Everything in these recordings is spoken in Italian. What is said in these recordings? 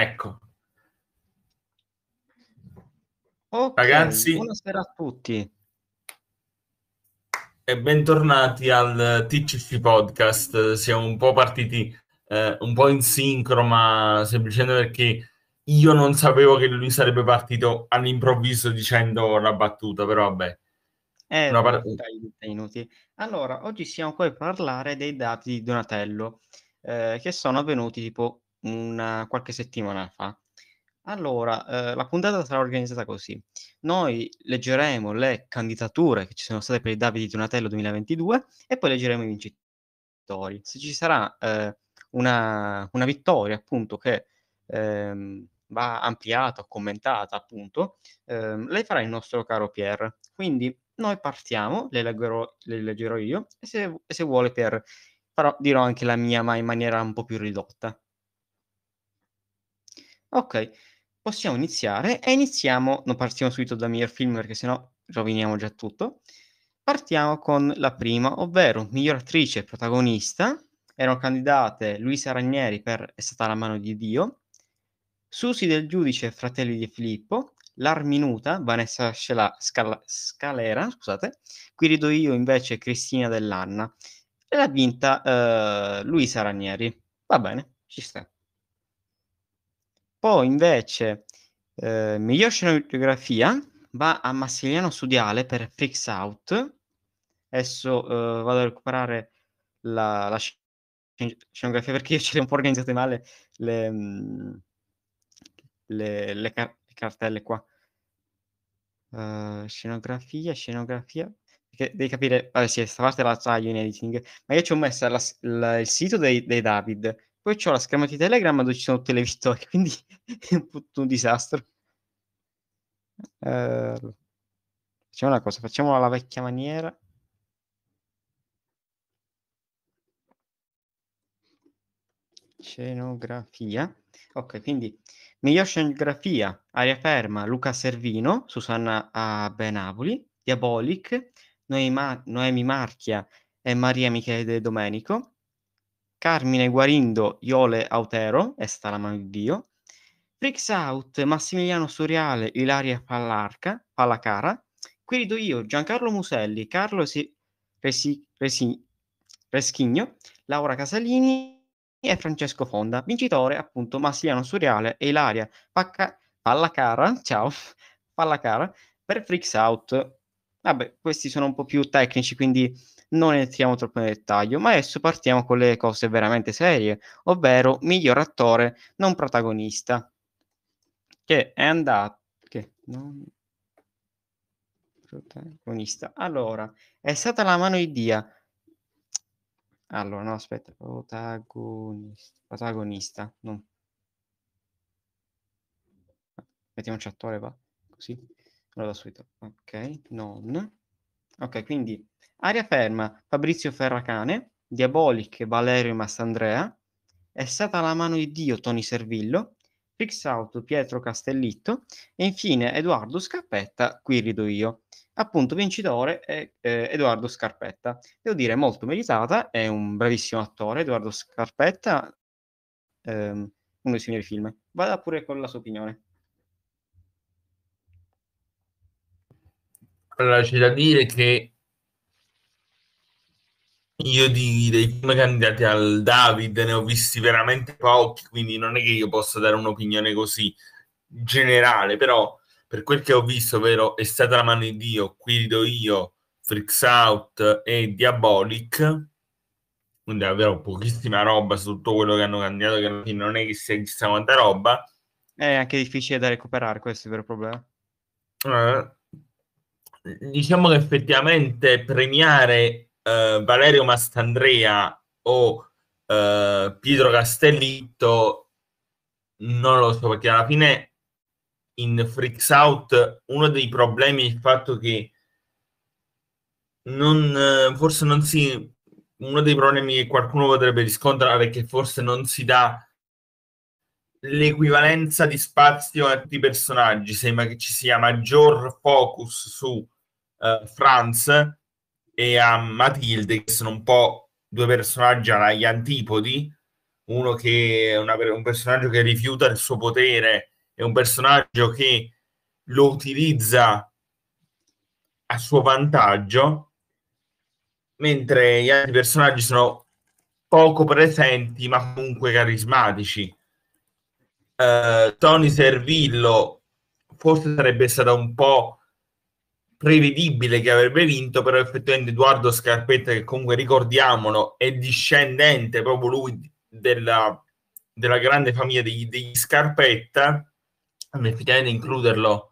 Ecco. Okay, Ragazzi, buonasera a tutti e bentornati al TCC Podcast. Siamo un po' partiti eh, un po' in sincro, ma semplicemente perché io non sapevo che lui sarebbe partito all'improvviso dicendo la battuta, però vabbè. Eh, una part- inutile. Allora, oggi siamo qui a parlare dei dati di Donatello eh, che sono avvenuti tipo una, qualche settimana fa. Allora, eh, la puntata sarà organizzata così. Noi leggeremo le candidature che ci sono state per il Davide di Donatello 2022 e poi leggeremo i vincitori. Se ci sarà eh, una, una, vittoria, appunto, che ehm, va ampliata o commentata, appunto, ehm, lei farà il nostro caro Pierre. Quindi noi partiamo, le leggerò, le leggerò io e se, se vuole Pierre farò, dirò anche la mia, ma in maniera un po' più ridotta. Ok, possiamo iniziare e iniziamo non partiamo subito da miglior film perché sennò roviniamo già tutto. Partiamo con la prima, ovvero miglior attrice protagonista. Erano candidate Luisa Ranieri per È stata la mano di Dio, Susi del giudice Fratelli di Filippo, L'Arminuta, Vanessa Scala, Scalera, scusate, qui rido io invece Cristina Dell'Anna, e l'ha vinta eh, Luisa Ranieri. Va bene, ci sta. Poi invece, eh, miglior scenografia va a Massiliano Studiale per Freaks Out. Adesso eh, vado a recuperare la, la scenografia perché io ce l'ho un po' organizzate male le, mm, le, le, car- le cartelle qua. Uh, scenografia, scenografia. Perché devi capire, vabbè sì, questa parte la taglio in editing, ma io ci ho messo la, la, il sito dei, dei David poi ho la schermata di Telegram dove ci sono tutte le vittorie, quindi è un po' un disastro. Eh, facciamo una cosa, facciamola alla vecchia maniera. Scenografia. Ok, quindi miglior scenografia, Aria Ferma, Luca Servino, Susanna a Benavoli, Diabolic, Noemi, Noemi Marchia e Maria Michele De Domenico, Carmine Guarindo, Iole Autero, stata la mano di Dio, Freaks Out, Massimiliano Suriale, Ilaria Pallarca, Pallacara, Quirido Io, Giancarlo Muselli, Carlo Esi- Resi- Resi- Reschigno, Laura Casalini e Francesco Fonda, vincitore appunto Massimiliano Suriale e Ilaria Pacca- Pallacara, ciao, Pallacara, per Freaks Out. Vabbè, questi sono un po' più tecnici, quindi non entriamo troppo nel dettaglio, ma adesso partiamo con le cose veramente serie, ovvero miglior attore non protagonista, che è andato... Che non... Protagonista. Allora, è stata la mano di Dia. Allora, no, aspetta, protagonista. Protagonista, non... Mettiamoci attore, va? Così. Allora, subito. Ok, non Ok, quindi aria ferma, Fabrizio Ferracane, Diabolic, Valerio Massandrea, è stata la mano di Dio Tony Servillo, Rixauto Pietro Castellitto e infine Edoardo Scarpetta, qui rido io. Appunto vincitore è eh, Edoardo Scarpetta. Devo dire molto meritata, è un bravissimo attore, Edoardo Scarpetta, ehm, uno dei suoi migliori film. Vada pure con la sua opinione. Allora, c'è da dire che io di, dei film candidati al David ne ho visti veramente pochi, quindi non è che io possa dare un'opinione così generale, però per quel che ho visto, ovvero È stata la mano di Dio, Qui rido io, Freaks Out e Diabolic, quindi davvero pochissima roba su tutto quello che hanno candidato, che non è che sia chissà quanta roba. È anche difficile da recuperare, questo è il vero problema. Eh, diciamo che effettivamente premiare eh, Valerio Mastandrea o eh, Pietro Castellitto non lo so perché alla fine in Freaks Out uno dei problemi è il fatto che non, eh, forse non si uno dei problemi che qualcuno potrebbe riscontrare è che forse non si dà l'equivalenza di spazio a tutti personaggi, sembra che ci sia maggior focus su uh, Franz e a Matilde, che sono un po' due personaggi agli antipodi, uno che è una, un personaggio che rifiuta il suo potere e un personaggio che lo utilizza a suo vantaggio, mentre gli altri personaggi sono poco presenti ma comunque carismatici eh, Tony Servillo forse sarebbe stato un po' prevedibile che avrebbe vinto, però effettivamente Edoardo Scarpetta, che comunque ricordiamolo, è discendente proprio lui della, della grande famiglia degli, degli Scarpetta, effettivamente includerlo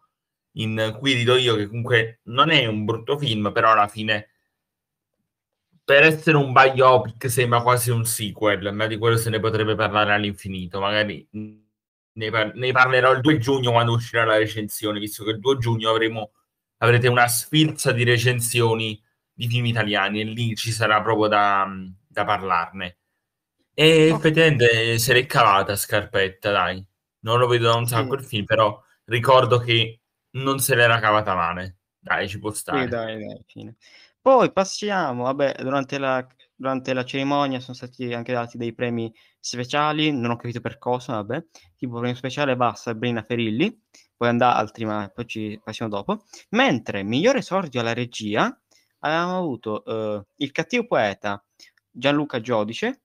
in Qui dito io, che comunque non è un brutto film, però alla fine per essere un biopic sembra quasi un sequel, ma di quello se ne potrebbe parlare all'infinito, magari ne, par- ne, parlerò il 2 giugno quando uscirà la recensione, visto che il 2 giugno avremo, avrete una sfilza di recensioni di film italiani e lì ci sarà proprio da, da parlarne. E effettivamente eh, se l'è cavata scarpetta, dai. Non lo vedo da un sacco mm. il film, però ricordo che non se l'era cavata male. Dai, ci può stare. Sì, dai, dai, Poi passiamo, vabbè, durante la durante la cerimonia sono stati anche dati dei premi speciali, non ho capito per cosa, vabbè, tipo il premio speciale va a Sabrina Ferilli, poi andrà altri, ma poi ci passiamo dopo, mentre migliore esordio alla regia avevamo avuto eh, il cattivo poeta Gianluca Giodice,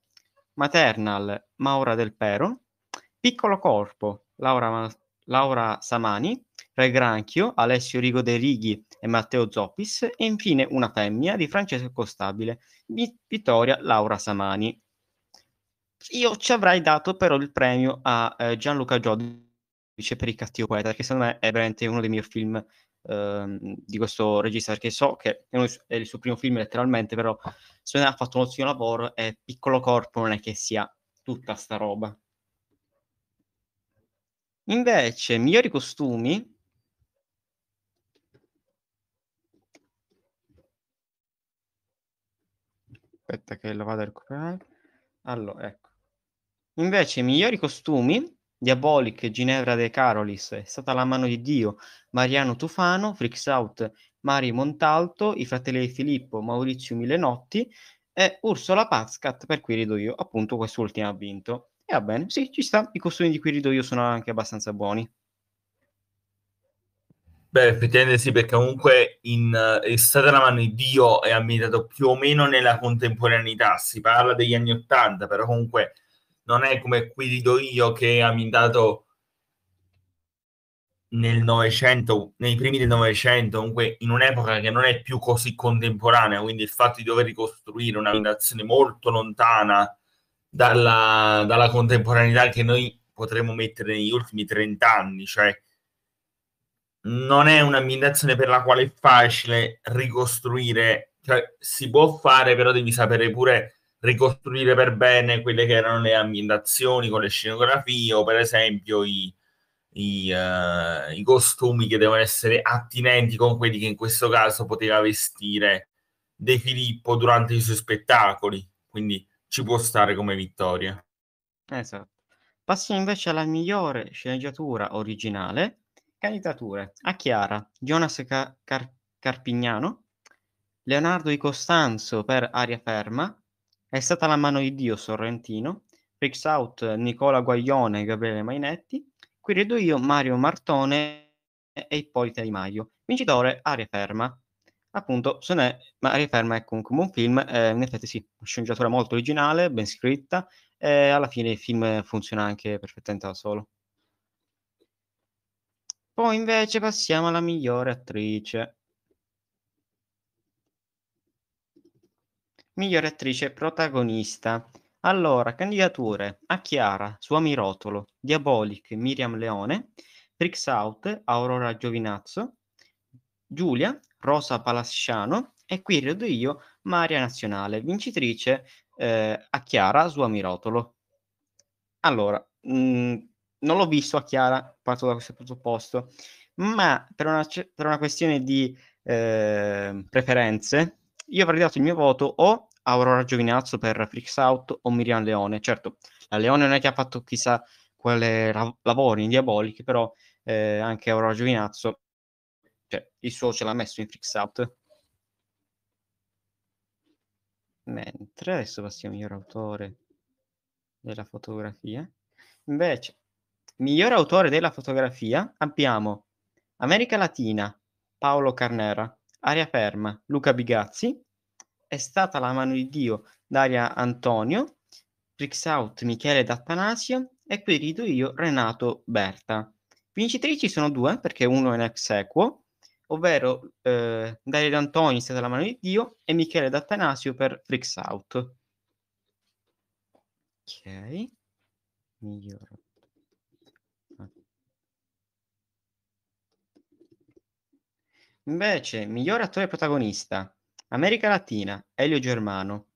Maternal Maura Del Pero, Piccolo Corpo Laura, Laura Samani, Re Granchio Alessio Rigo De Righi e Matteo Zoppis e infine una femmina di Francesco Stabile, Vittoria Laura Samani. Io ci avrei dato però il premio a eh, Gianluca Giodice per il cattivo poeta, che secondo me è veramente uno dei miei film ehm, di questo regista perché so che è il suo primo film letteralmente però se ne ha fatto un ottimo lavoro e piccolo corpo non è che sia tutta sta roba invece migliori costumi aspetta che lo vado a recuperare. Allora, ecco. Invece i migliori costumi, Diabolic, Ginevra De Carolis, È stata la mano di Dio, Mariano Tufano, Freaks Out, Mari Montalto, i fratelli di Filippo, Maurizio Milenotti e Ursula Pazcat per cui rido io. Appunto quest'ultima ha vinto. E va bene, sì, ci sta. I costumi di cui rido io sono anche abbastanza buoni. Beh, effettivamente sì, perché comunque in uh, Statraman Dio è ambientato più o meno nella contemporaneità, si parla degli anni Ottanta, però comunque non è come qui dico io che è ambientato nel Novecento, nei primi del Novecento, comunque in un'epoca che non è più così contemporanea, quindi il fatto di dover ricostruire un'ambientazione molto lontana dalla, dalla contemporaneità che noi potremmo mettere negli ultimi trent'anni, cioè non è un'ambientazione per la quale è facile ricostruire, cioè si può fare, però devi sapere pure ricostruire per bene quelle che erano le ambientazioni con le scenografie o per esempio i, i, uh, i costumi che devono essere attinenti con quelli che in questo caso poteva vestire De Filippo durante i suoi spettacoli, quindi ci può stare come vittoria. Esatto. Passiamo invece alla migliore sceneggiatura originale, Candidature a Chiara, Jonas Car- Car- Carpignano, Leonardo Di Costanzo per Aria Ferma, È stata la mano di Dio Sorrentino, Fix Out Nicola Guaglione e Gabriele Mainetti, Qui credo io Mario Martone e Ippolita Di Maio. Vincitore Aria Ferma. Appunto, se ne è, ma Aria Ferma è comunque un buon film, eh, in effetti sì, una sceneggiatura molto originale, ben scritta, e alla fine il film funziona anche perfettamente da solo. Poi invece passiamo alla migliore attrice. Migliore attrice protagonista. Allora, candidature a Chiara, Suomirotolo, Diabolic, Miriam Leone, Out, Aurora Giovinazzo, Giulia, Rosa Palasciano e qui rido io, Maria Nazionale, vincitrice eh, a Chiara Suomirotolo. Allora, mh, mm, non l'ho visto a Chiara, parto da questo presupposto, ma per una, per una questione di eh, preferenze, io avrei dato il mio voto o Aurora Giovinazzo per Freaks Out o Miriam Leone. Certo, la Leone non è che ha fatto chissà quale lavoro in diabolici, però eh, anche Aurora Giovinazzo, cioè, il suo ce l'ha messo in Freaks Out. Mentre adesso passiamo al miglior autore della fotografia. Invece, Miglior autore della fotografia abbiamo America Latina, Paolo Carnera, Aria Ferma, Luca Bigazzi, È stata la mano di Dio, Daria Antonio, Out Michele D'Attanasio e qui rido io Renato Berta. Vincitrici sono due perché uno è in ex equo, ovvero eh, Daria D'Antonio è stata la mano di Dio e Michele D'Attanasio per Freaks Out. Ok, miglior Invece, miglior attore protagonista, America Latina, Elio Germano,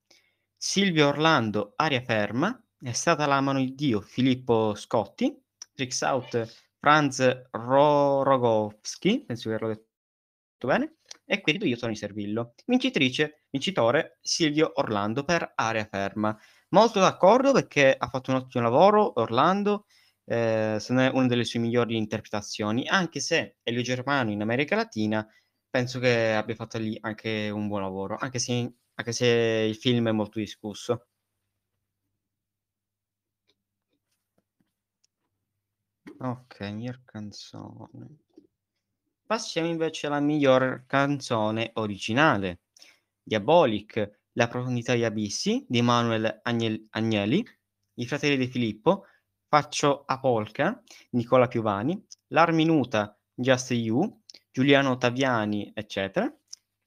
Silvio Orlando, Aria Ferma, è stata la mano di Dio, Filippo Scotti, Tricks Out, Franz Rorogowski, penso di averlo detto bene, e quindi io Tony Servillo. Vincitrice, vincitore, Silvio Orlando per Aria Ferma. Molto d'accordo perché ha fatto un ottimo lavoro Orlando, se non è una delle sue migliori interpretazioni, anche se Elio Germano in America Latina penso che abbia fatto lì anche un buon lavoro, anche se, anche se il film è molto discusso. Ok, miglior canzone. Passiamo invece alla miglior canzone originale. Diabolic, La profondità di abissi di Manuel Agnelli, I fratelli di Filippo, Faccio a Polka, Nicola Piovani, L'Arminuta, Just You, Giuliano Taviani, eccetera,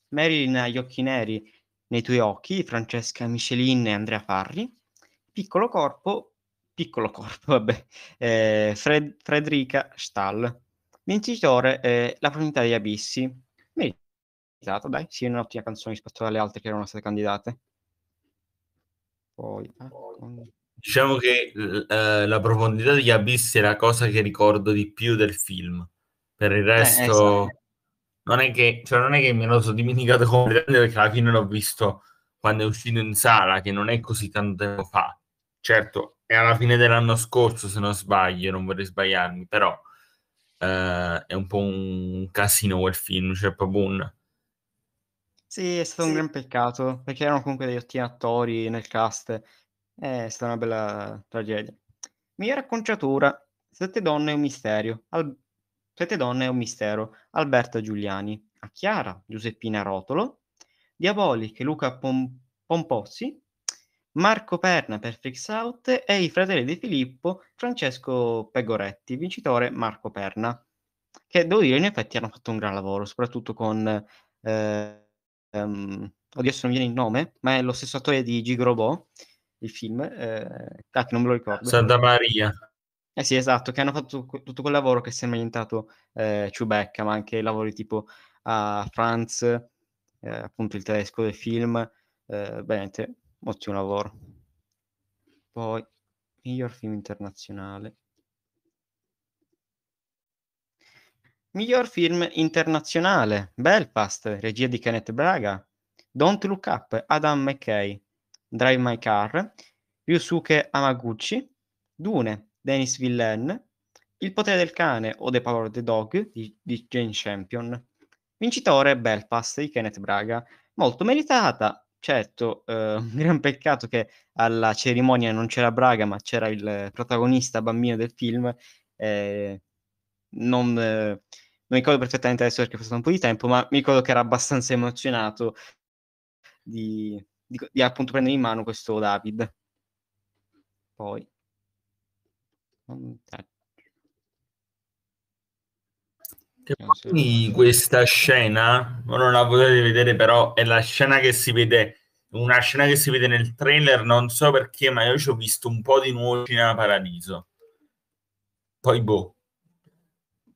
Marilyn Gli Occhi Neri, Nei Tuoi Occhi, Francesca Michelin e Andrea Farri, Piccolo Corpo, Piccolo Corpo, vabbè, eh, Fred, Frederica Stahl. Vincitore eh, La Profondità degli Abissi. Meritato, dai, sì, un'ottima canzone rispetto alle altre che erano state candidate. Poi... Eh, con... Diciamo che eh, la profondità degli abissi è la cosa che ricordo di più del film. Per il eh, resto, eh, non, è che, cioè, non è che me lo sono dimenticato completamente perché alla fine l'ho visto quando è uscito in sala, che non è così tanto tempo fa. Certo, è alla fine dell'anno scorso, se non sbaglio, non vorrei sbagliarmi, però eh, è un po' un casino quel film, cioè proprio un... Sì, è stato sì. un gran peccato, perché erano comunque degli ottimi attori nel cast eh, è stata una bella tragedia. Migliore acconciatura. Sette donne e un mistero. Al... Sette donne e un mistero. Alberta Giuliani. A Chiara, Giuseppina Rotolo. Diaboliche, Luca Pom- Pompossi. Marco Perna per Freaks Out e i fratelli di Filippo, Francesco Pegoretti, vincitore Marco Perna, che devo dire in effetti hanno fatto un gran lavoro, soprattutto con... Eh, um, oddio se non viene il nome, ma è lo stesso attore di Gigrobò, il film, eh, ah, non me lo ricordo. Santa Maria. Eh sì, esatto, che hanno fatto tutto quel lavoro che sembra diventato eh, Chewbacca, ma anche lavori tipo a Franz, eh, appunto il tedesco del film, eh, veramente ottimo lavoro. Poi, miglior film internazionale. Miglior film internazionale, Belfast, regia di Kenneth Braga, Don't Look Up, Adam McKay, Drive My Car, Ryusuke Amaguchi, Dune, Denis Villeneuve, Il potere del cane o The Power of the Dog di, di Jane Champion. Vincitore Belfast di Kenneth Braga, molto meritata, certo, eh, un gran peccato che alla cerimonia non c'era Braga, ma c'era il protagonista bambino del film. Eh, non, eh, non, ricordo perfettamente adesso perché è passato un po' di tempo, ma mi ricordo che era abbastanza emozionato di, di, di appunto prendere in mano questo David. Poi. Che poi questa scena, non la potete vedere però, è la scena che si vede, una scena che si vede nel trailer, non so perché, ma io ci ho visto un po' di nuovo Cinema Paradiso. Poi boh.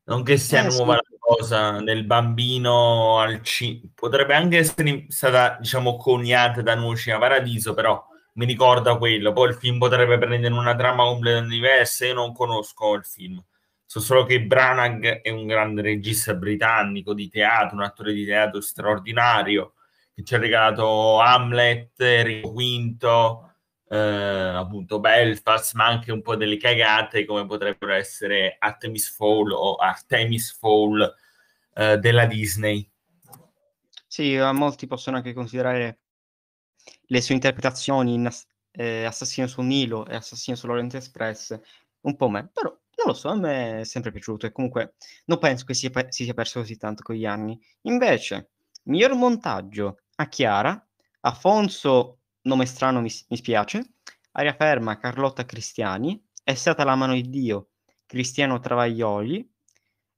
Non che sia eh, nuova sì cosa nel bambino al cinema, potrebbe anche essere stata, diciamo, coniata da noi a Paradiso, però mi ricorda quello. Poi il film potrebbe prendere una trama completamente diversa, io non conosco il film. So solo che Branagh è un grande regista britannico di teatro, un attore di teatro straordinario, che ci ha regalato Hamlet, Enrico V, eh, appunto Belfast, ma anche un po' delle cagate come potrebbero essere Artemis Fall o Artemis Fall eh, della Disney. Sì, molti possono anche considerare le sue interpretazioni in eh, Assassino su Nilo e Assassino su Lorient Express un po' me, però non lo so, a me è sempre piaciuto e comunque non penso che si, pe- si sia perso così tanto con gli anni. Invece, miglior montaggio a Chiara, Afonso nome strano mi, mi spiace, Aria Ferma, Carlotta Cristiani, è stata la mano di Dio, Cristiano Travaglioli,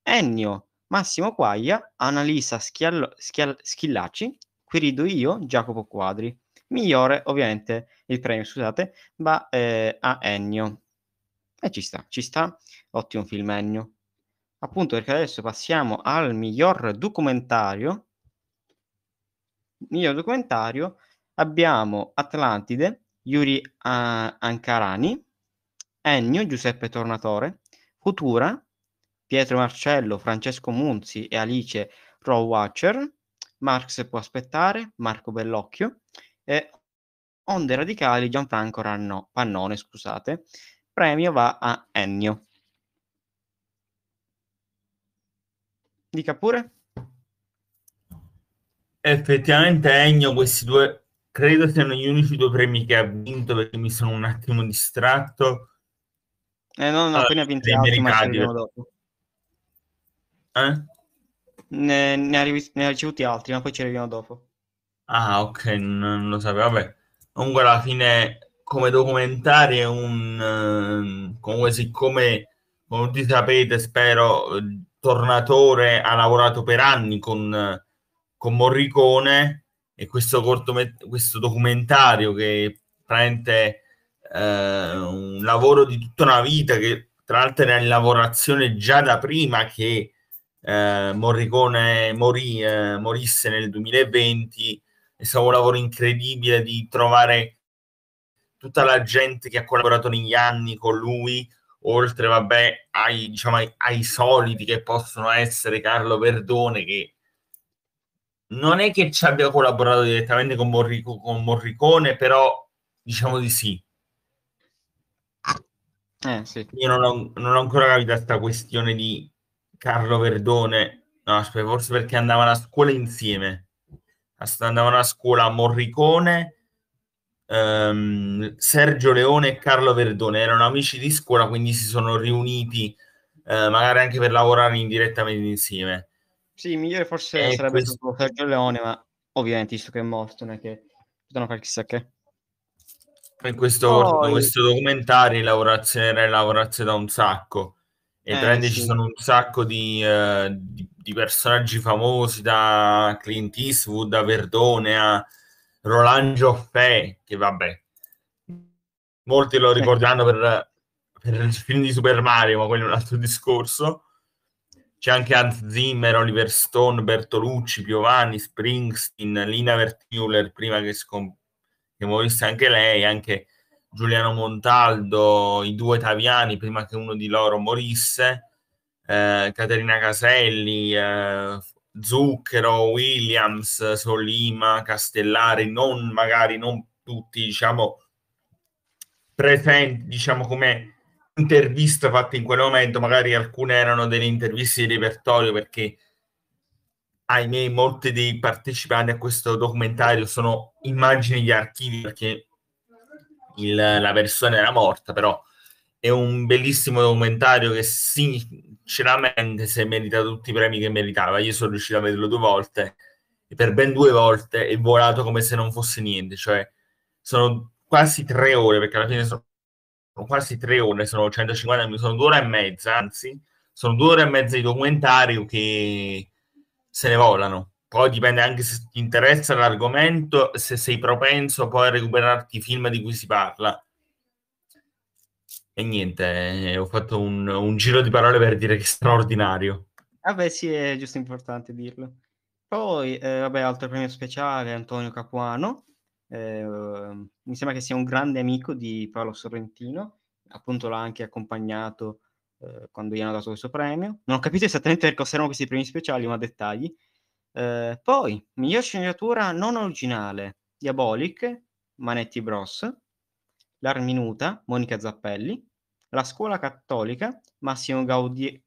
Ennio, Massimo Quaglia, Annalisa Schiallo, Schial, Schillaci, Querido io, Giacopo Quadri. Migliore, ovviamente, il premio, scusate, va eh, a Ennio. E ci sta, ci sta. Ottimo film Ennio. Appunto perché adesso passiamo al miglior documentario. Miglior documentario abbiamo Atlantide, Yuri uh, Ancarani, Ennio Giuseppe Tornatore, Futura, Pietro Marcello, Francesco Munzi e Alice Rowwatcher, Marx può aspettare, Marco Bellocchio e Onde Radicali Gianfranco Ranno, Pannone, scusate. Premio va a Ennio. Dica pure. Effettivamente Ennio questi due credo siano gli unici due premi che ha vinto perché mi sono un attimo distratto. Eh no, no, poi ne ha vinti altri, ma dopo. Eh? Ne, ne, ha rivi- ne, ha ricevuti altri, ma poi ci arriviamo dopo. Ah, ok, non lo sapevo. Vabbè, comunque alla fine come documentario è un... Eh, comunque siccome, come tutti sapete, spero, Tornatore ha lavorato per anni con, con Morricone e questo, cortomet- questo documentario che prende eh, un lavoro di tutta una vita che tra l'altro era in lavorazione già da prima che eh, Morricone morì, eh, morisse nel 2020 è stato un lavoro incredibile di trovare tutta la gente che ha collaborato negli anni con lui oltre vabbè ai, diciamo, ai, ai soliti che possono essere Carlo Verdone che non è che ci abbia collaborato direttamente con, Morric- con Morricone, però diciamo di sì. Eh, sì. Io non ho, non ho ancora capito questa questione di Carlo Verdone. No, aspetta, forse perché andavano a scuola insieme. Andavano a scuola Morricone, ehm, Sergio Leone e Carlo Verdone. Erano amici di scuola, quindi si sono riuniti eh, magari anche per lavorare indirettamente insieme. Sì, migliore forse eh, sarebbe questo... stato Sergio Leone, ma ovviamente visto che è morto, non è che potevano fare chissà che. In questo, Poi... questo documentario lavorazione lavorazze da un sacco e eh, prende, sì. ci sono un sacco di, eh, di, di, personaggi famosi da Clint Eastwood a Verdone a Roland Joffè che vabbè molti lo eh. ricorderanno per, per il film di Super Mario ma quello è un altro discorso c'è anche Hans Zimmer, Oliver Stone, Bertolucci, Piovanni, Springsteen, Lina Vertiuler, prima che, scom- che morisse anche lei, anche Giuliano Montaldo, i due Taviani, prima che uno di loro morisse, eh, Caterina Caselli, eh, Zucchero, Williams, Solima, Castellari, non magari non tutti, diciamo, presenti, diciamo, come intervista fatta in quel momento, magari alcune erano delle interviste di repertorio perché ahimè molti dei partecipanti a questo documentario sono immagini di archivi perché il, la persona era morta, però è un bellissimo documentario che sinceramente si è meritato tutti i premi che meritava. Io sono riuscito a vederlo due volte e per ben due volte è volato come se non fosse niente, cioè sono quasi tre ore perché alla fine sono quasi tre ore, sono 150 minuti, sono due ore e mezza, anzi, sono due ore e mezza di documentario che se ne volano. Poi dipende anche se ti interessa l'argomento, se sei propenso poi a recuperarti i film di cui si parla. E niente, eh, ho fatto un, un, giro di parole per dire che è straordinario. Vabbè, ah, sì, è giusto importante dirlo. Poi, eh, vabbè, altro premio speciale, Antonio Capuano, eh, mi sembra che sia un grande amico di Paolo Sorrentino, appunto l'ha anche accompagnato eh, quando gli hanno dato questo premio. Non ho capito esattamente perché cosa erano questi premi speciali, ma dettagli. Eh, poi, miglior sceneggiatura non originale, Diabolic, Manetti Bros, L'Arminuta, Monica Zappelli, La Scuola Cattolica, Massimo Gaudi-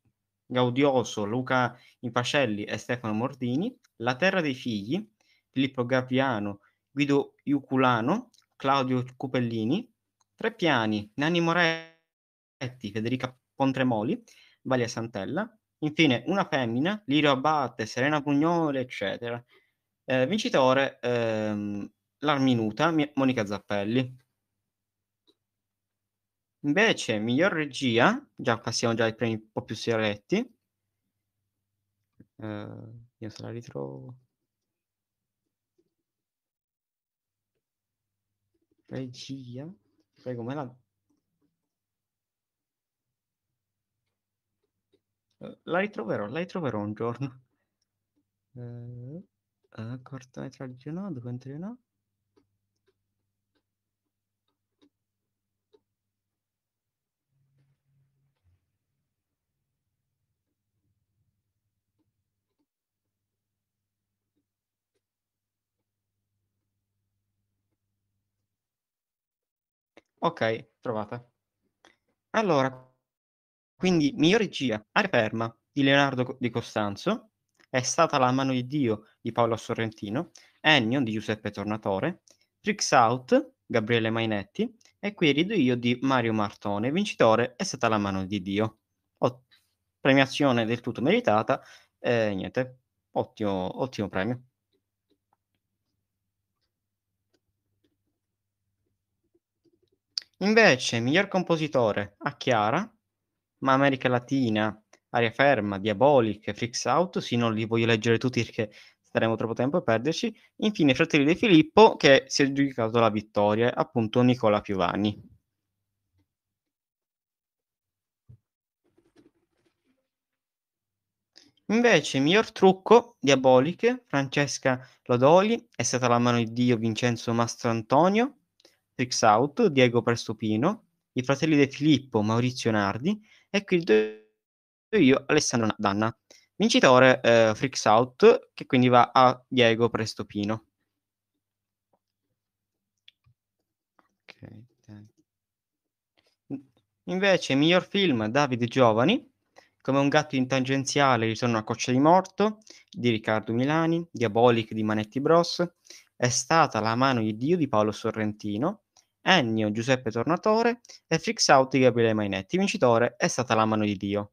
Gaudioso, Luca Impascelli e Stefano Mordini, La Terra dei Figli, Filippo Gappiano, Guido Iuculano, Claudio Cupellini, Tre Piani, Nanni Moretti, Federica Pontremoli, Valia Santella, infine Una Femmina, Lirio Abbatte, Serena Pugnole, eccetera. Eh, vincitore ehm, L'Arminuta, Monica Zappelli. Invece, miglior regia, già passiamo già ai premi un po' più seretti. Eh, io se la ritrovo. regia, poi come la... La ritroverò, la ritroverò un giorno. Eh, eh cortometraggio no, documentario no. Ok, trovata. Allora, quindi migliore regia, Aria Perma di Leonardo di Costanzo, è stata La mano di Dio di Paolo Sorrentino, Ennio di Giuseppe Tornatore, Tricks Out Gabriele Mainetti e Qui rido io di Mario Martone. Vincitore è stata La mano di Dio. Ot- premiazione del tutto meritata, eh, niente, ottimo, ottimo premio. Invece, miglior compositore a Chiara, ma America Latina, Aria Ferma, Diaboliche, Freaks Out, sì, non li voglio leggere tutti perché staremo troppo tempo a perderci. Infine, Fratelli di Filippo, che si è giudicato la vittoria, appunto Nicola Piovani. Invece, miglior trucco, Diaboliche, Francesca Lodoli, è stata la mano di Dio Vincenzo Mastro Antonio, Rixaut, Diego Prestopino, i fratelli De Filippo, Maurizio Nardi e il do- io, Alessandro Danna. Vincitore eh, Freaks Out, che quindi va a Diego Prestopino. Mm, invece, miglior film Davide Giovani, come Un gatto in tangenziale, Ritorno a Coccia di Morto, di Riccardo Milani, Diabolic di Manetti Bros, È stata la mano di Dio di Paolo Sorrentino, Ennio Giuseppe Tornatore e Frixauti Gabriele Mainetti. Vincitore è stata la mano di Dio.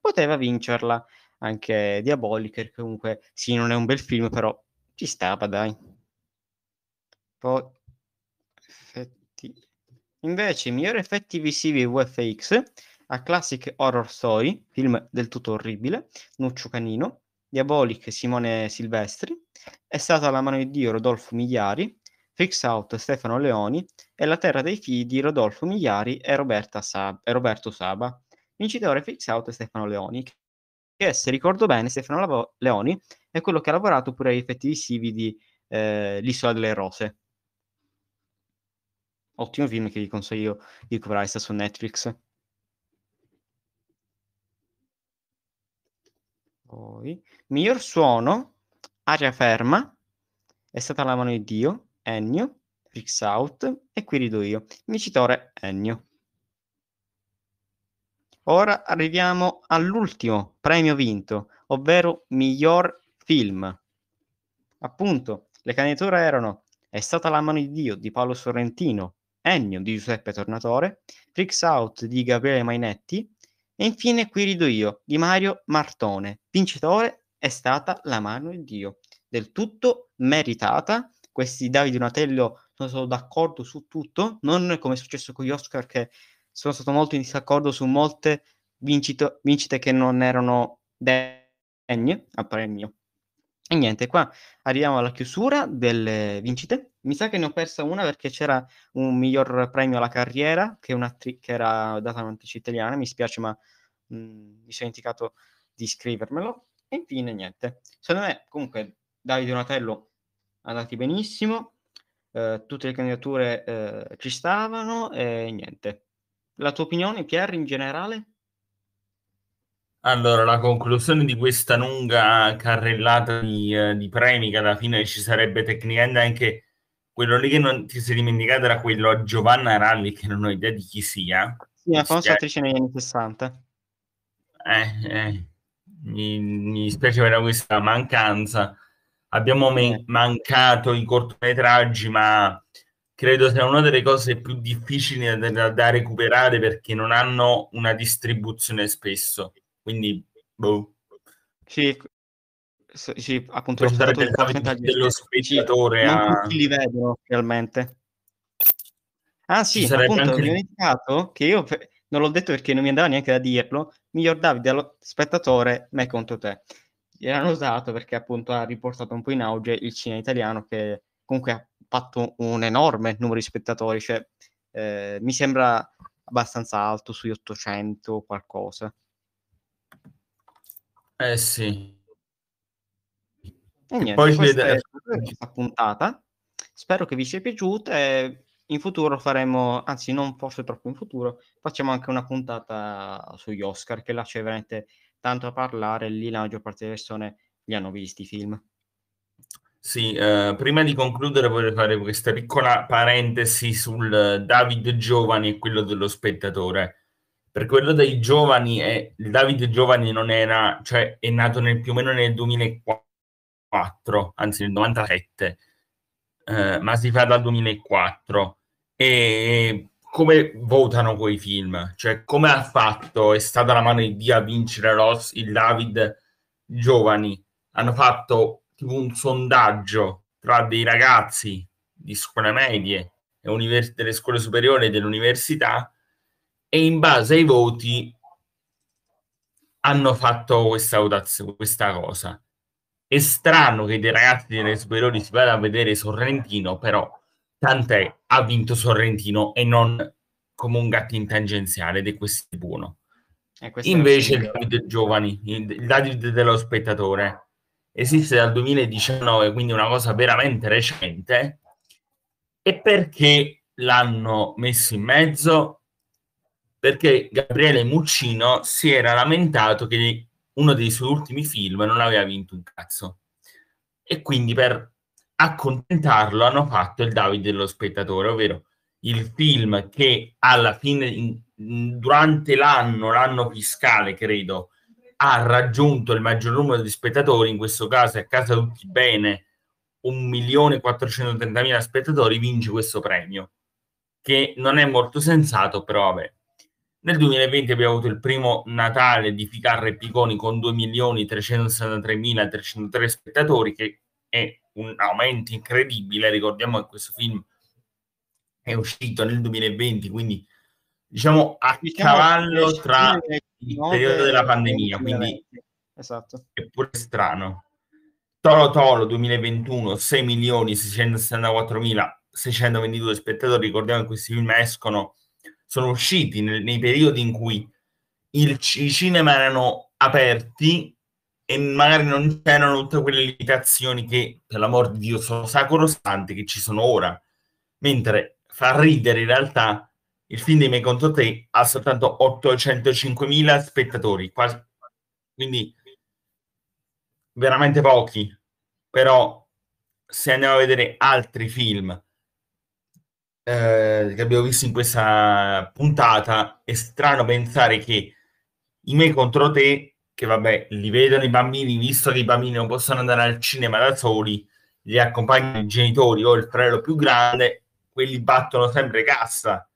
Poteva vincerla anche Diaboliker, comunque sì, non è un bel film, però ci stava, dai. Poi effetti. Invece, migliori effetti visivi UFX a Classic Horror Story, film del tutto orribile, Nuccio Canino, Diabolic Simone Silvestri, è stata la mano di Dio Rodolfo Migliari, Fix Out Stefano Leoni e La terra dei figli di Rodolfo Migliari e, Sab- e Roberto Saba. Vincitore Fix Out Stefano Leoni, che se ricordo bene Stefano Lavo- Leoni è quello che ha lavorato pure agli effetti visivi di eh, L'Isola delle Rose. Ottimo film che vi consiglio di recuperare, sta su Netflix. Poi, miglior suono, aria ferma, è stata la mano di Dio, Ennio, Rixaut e qui rido io. Vincitore Ennio. Ora arriviamo all'ultimo premio vinto, ovvero miglior film. Appunto, le candidature erano È stata la mano di Dio di Paolo Sorrentino, Ennio di Giuseppe Tornatore, Freaks Out di Gabriele Mainetti e infine Qui rido io di Mario Martone. Vincitore è stata la mano di Dio, del tutto meritata questi Davide Donatello non sono d'accordo su tutto, non come è successo con gli Oscar che sono stato molto in disaccordo su molte vincito- vincite che non erano degne a premio. E niente, qua arriviamo alla chiusura delle vincite. Mi sa che ne ho persa una perché c'era un miglior premio alla carriera, che, un'attri- che era data un'attrice italiana, mi spiace ma mh, mhmm, mi sono dimenticato di scrivermelo. E infine niente, secondo me comunque Davide Donatello andati benissimo, eh, tutte le candidature eh, ci stavano e niente. La tua opinione, Pierre, in generale? Allora, la conclusione di questa lunga carrellata di, eh, di premi, che alla fine ci sarebbe tecnicamente anche quello lì che non ti sei dimenticato era quello a Giovanna Ralli, che non ho idea di chi sia. Sì, una famosa attrice negli anni 60. Eh, eh, mi, mi dispiace per questa mancanza abbiamo eh. me- mancato i cortometraggi, ma credo sia una delle cose più difficili da, da, recuperare perché non hanno una distribuzione spesso. Quindi, boh. Sì, sì appunto. Questo sarebbe il dello spettatore. Sì, a... tutti li vedono realmente. Ah sì, appunto, anche... ho dimenticato che io non l'ho detto perché non mi andava neanche da dirlo. Miglior Davide, allo spettatore, me contro te era usato perché appunto ha riportato un po' in auge il cinema italiano che comunque ha fatto un enorme numero di spettatori, cioè eh, mi sembra abbastanza alto, sui 800 o qualcosa. Eh sì. E niente, Poi questa è la puntata. Spero che vi sia piaciuta e in futuro faremo, anzi non forse troppo in futuro, facciamo anche una puntata sugli Oscar che là c'è veramente tanto parlare, lì la maggior parte delle persone li hanno visti i film. Sì, eh, prima di concludere vorrei fare questa piccola parentesi sul David Giovani e quello dello spettatore. Per quello dei giovani, è, il David Giovani non era, cioè è nato nel, più o meno nel 2004, anzi nel 97, eh, ma si fa dal 2004. E come votano quei film, cioè come ha fatto, è stata la mano di Dio a vincere Ross, il David giovani, hanno fatto tipo un sondaggio tra dei ragazzi di scuole medie e univers- delle scuole superiori e dell'università e in base ai voti hanno fatto questa, votazione, questa cosa. È strano che dei ragazzi delle superiori si vadano a vedere Sorrentino, però tant'è ha vinto Sorrentino e non come un gatto in tangenziale ed è questo buono. Eh, Invece il Davide Giovani, il Davide dello spettatore, esiste dal 2019, quindi una cosa veramente recente, e perché l'hanno messo in mezzo? Perché Gabriele Muccino si era lamentato che uno dei suoi ultimi film non aveva vinto un cazzo. E quindi per accontentarlo hanno fatto il Davide dello spettatore, ovvero il film che alla fine, in, durante l'anno, l'anno fiscale credo, ha raggiunto il maggior numero di spettatori, in questo caso è a casa tutti bene, 1.430.000 spettatori, vince questo premio, che non è molto sensato, però vabbè. Nel 2020 abbiamo avuto il primo Natale di Ficarra e Piconi con 2.363.303 spettatori, che è un aumento incredibile. Ricordiamo che questo film è uscito nel 2020, quindi diciamo a diciamo cavallo tra il periodo della pandemia, quindi esatto. è pure strano. Toro Toro 2021 6 milioni 664 mila 622 spettatori, ricordiamo che questi film escono, sono usciti nel, nei periodi in cui il, i cinema erano aperti e magari non c'erano tutte quelle limitazioni che, per l'amor di Dio, sono sacrosanti che ci sono ora. Mentre fa ridere in realtà il film di Me contro te ha soltanto 805.000 spettatori, quasi, quindi veramente pochi. Però se andiamo a vedere altri film eh, che abbiamo visto in questa puntata, è strano pensare che i Me contro te che vabbè, li vedono i bambini, visto che i bambini non possono andare al cinema da soli, li accompagnano i genitori o il fratello più grande, quelli battono sempre cassa.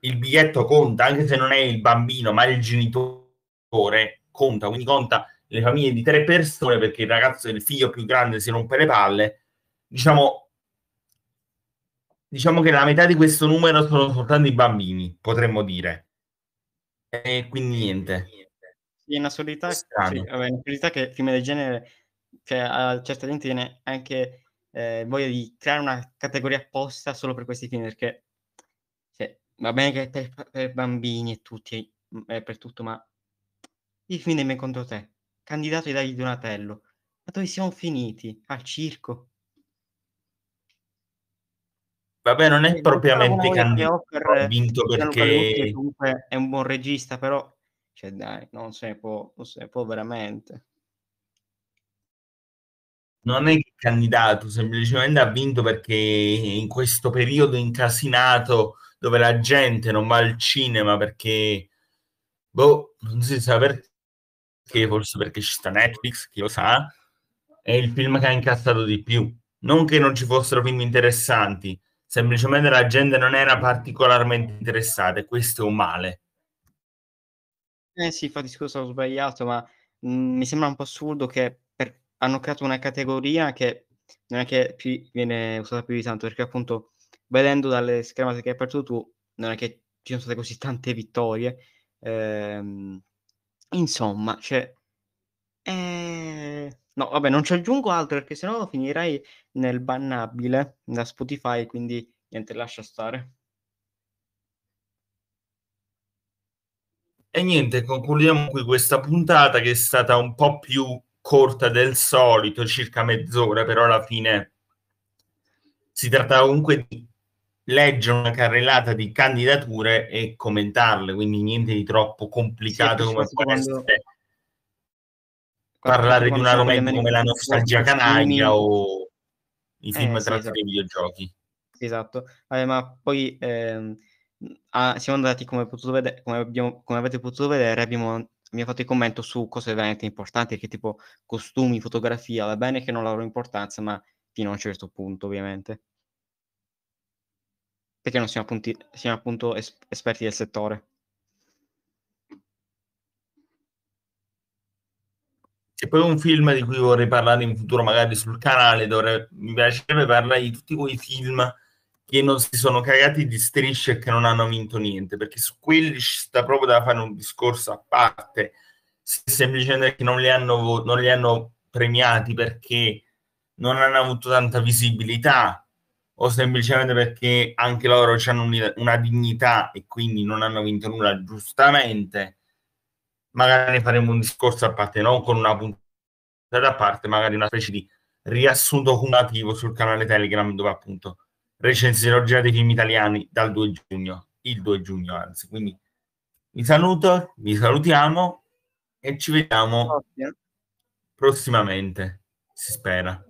Il biglietto conta, anche se non è il bambino, ma il genitore conta, quindi conta le famiglie di tre persone perché il ragazzo, il figlio più grande si rompe le palle. Diciamo, diciamo che la metà di questo numero sono soltanto i bambini, potremmo dire. E quindi niente. Sì, una solidità, sì, vabbè, una solidità che film del genere, cioè a certa gente viene anche eh, voglia di creare una categoria apposta solo per questi film, perché cioè, va bene che per, per bambini e tutti, mm, è per tutto, ma il film di Me Contro Te, candidato ai dai Donatello, ma dove siamo finiti? Al circo? Vabbè, non è cioè, propriamente candidato, per, vinto perché... Comunque è un buon regista, però cioè dai, non se ne può, non se ne può veramente. Non è candidato, semplicemente ha vinto perché in questo periodo incasinato dove la gente non va al cinema perché, boh, non si sa perché, forse perché ci sta Netflix, chi lo sa, è il film che ha incassato di più. Non che non ci fossero film interessanti, semplicemente la gente non era particolarmente interessata e questo è un male. Eh sì, infatti scusa, ho sbagliato, ma mhmm, mi sembra un po' assurdo che per hanno creato una categoria che non è che più viene usata più di tanto, perché appunto vedendo dalle schermate che hai aperto tu, non è che ci sono state così tante vittorie. Ehm, insomma, cioè ehm, no vabbè, non ci aggiungo altro perché sennò finirei nel bannabile da Spotify, quindi niente, lascia stare. E niente, concludiamo qui questa puntata che è stata un po' più corta del solito, circa mezz'ora, però alla fine si tratta comunque di leggere una carrellata di candidature e commentarle, quindi niente di troppo complicato sì, come può quando... parlare quando di un argomento come la nostalgia canaglia o i film eh, tratti esatto. sì, esatto. dai videogiochi. Esatto, eh, ma poi... Ehm ah, siamo andati, come, potuto vedere, come, abbiamo, come, avete potuto vedere, abbiamo, abbiamo fatto il commento su cose veramente importanti, che tipo costumi, fotografia, va bene che non la loro importanza, ma fino a un certo punto, ovviamente. Perché non siamo, appunti, siamo appunto es- esperti del settore. E poi un film di cui vorrei parlare in futuro, magari sul canale, dovrebbe, mi piacerebbe parlare di tutti quei film che non si sono cagati di strisce e che non hanno vinto niente, perché su quelli ci sta proprio da fare un discorso a parte, semplicemente che non li hanno, non li hanno premiati perché non hanno avuto tanta visibilità o semplicemente perché anche loro hanno una dignità e quindi non hanno vinto nulla giustamente, magari faremo un discorso a parte, non con una puntata da parte, magari una specie di riassunto cumulativo sul canale Telegram dove appunto recensione originale dei film italiani dal 2 giugno, il 2 giugno anzi. Quindi vi saluto, vi salutiamo e ci vediamo prossimamente, si spera.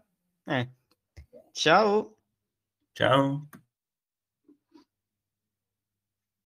Eh. Ciao. Ciao.